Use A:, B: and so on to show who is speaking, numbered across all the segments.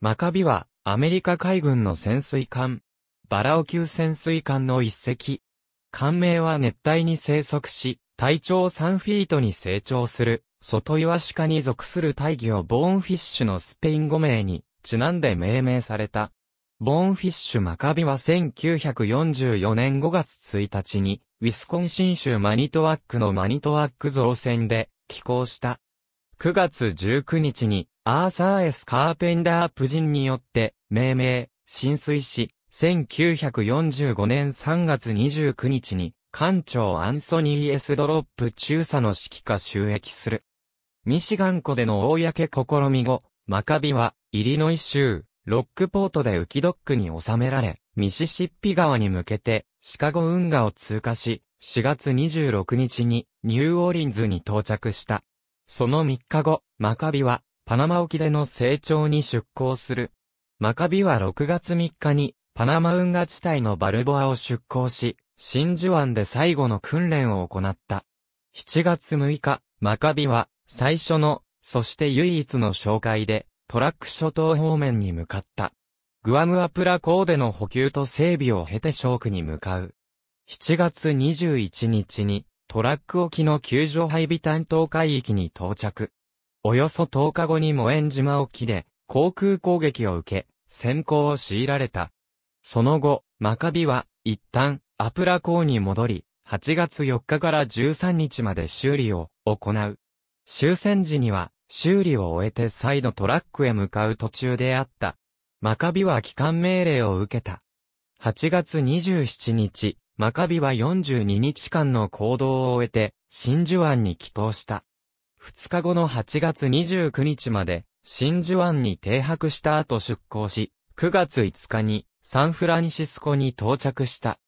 A: マカビは、アメリカ海軍の潜水艦、バラオ級潜水艦の一隻。艦名は熱帯に生息し、体長3フィートに成長する、外岩鹿に属する大魚ボーンフィッシュのスペイン語名に、ちなんで命名された。ボーンフィッシュマカビは1944年5月1日に、ウィスコンシン州マニトワックのマニトワック造船で、寄港した。9月19日に、アーサー・エス・カーペンダープジンによって、命名、浸水し、1945年3月29日に、艦長アンソニー・エス・ドロップ中佐の指揮下収益する。ミシガン湖での公試み後、マカビは、イリノイ州、ロックポートで浮きドックに収められ、ミシシッピ川に向けて、シカゴ運河を通過し、4月26日にニューオーリンズに到着した。その3日後、マカビはパナマ沖での成長に出港する。マカビは6月3日に、パナマ運河地帯のバルボアを出港し、真珠湾で最後の訓練を行った。7月6日、マカビは、最初の、そして唯一の紹介で、トラック諸島方面に向かった。グアムアプラ港での補給と整備を経てショークに向かう。7月21日に、トラック沖の救助配備担当海域に到着。およそ10日後にモエン島沖で、航空攻撃を受け、先行を強いられた。その後、マカビは、一旦、アプラ港に戻り、8月4日から13日まで修理を行う。終戦時には、修理を終えて再度トラックへ向かう途中であった。マカビは帰還命令を受けた。8月27日、マカビは42日間の行動を終えて、真珠湾に帰投した。2日後の8月29日まで、真珠湾に停泊した後出港し、9月5日にサンフランシスコに到着した。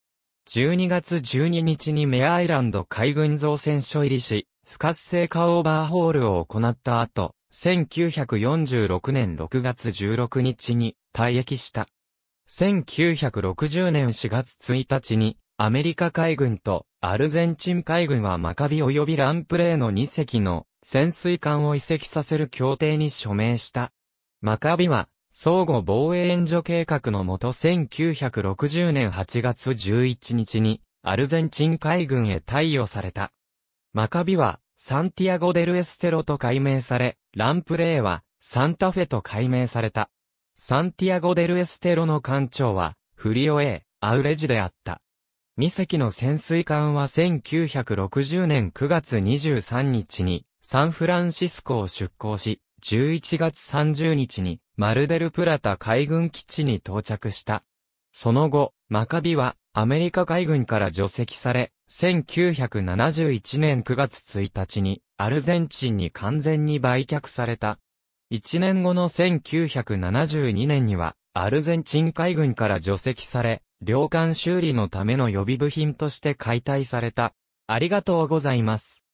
A: 12月12日にメアイランド海軍造船所入りし、不活性化オーバーホールを行った後、1946年6月16日に退役した。1960年4月1日に、アメリカ海軍とアルゼンチン海軍はマカビ及びランプレーの2隻の潜水艦を移籍させる協定に署名した。マカビは、相互防衛援助計画のもと1960年8月11日に、アルゼンチン海軍へ貸与された。マカビは、サンティアゴ・デル・エステロと改名され、ランプレーは、サンタフェと改名された。サンティアゴ・デル・エステロの艦長は、フリオエアウレジであった。2隻の潜水艦は1960年9月23日にサンフランシスコを出港し、11月30日にマルデルプラタ海軍基地に到着した。その後、マカビはアメリカ海軍から除籍され、1971年9月1日にアルゼンチンに完全に売却された。1年後の1972年にはアルゼンチン海軍から除籍され、領艦修理のための予備部品として解体された。ありがとうございます。